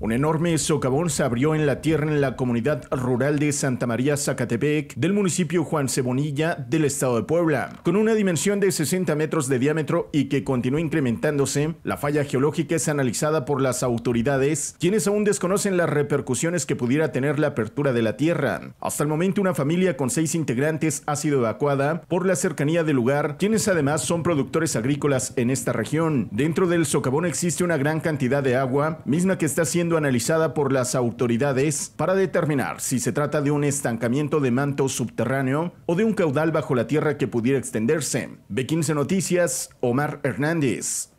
Un enorme socavón se abrió en la tierra en la comunidad rural de Santa María Zacatepec del municipio Juan Cebonilla del estado de Puebla. Con una dimensión de 60 metros de diámetro y que continúa incrementándose, la falla geológica es analizada por las autoridades, quienes aún desconocen las repercusiones que pudiera tener la apertura de la tierra. Hasta el momento una familia con seis integrantes ha sido evacuada por la cercanía del lugar, quienes además son productores agrícolas en esta región. Dentro del socavón existe una gran cantidad de agua, misma que está siendo analizada por las autoridades para determinar si se trata de un estancamiento de manto subterráneo o de un caudal bajo la tierra que pudiera extenderse. B15 Noticias, Omar Hernández.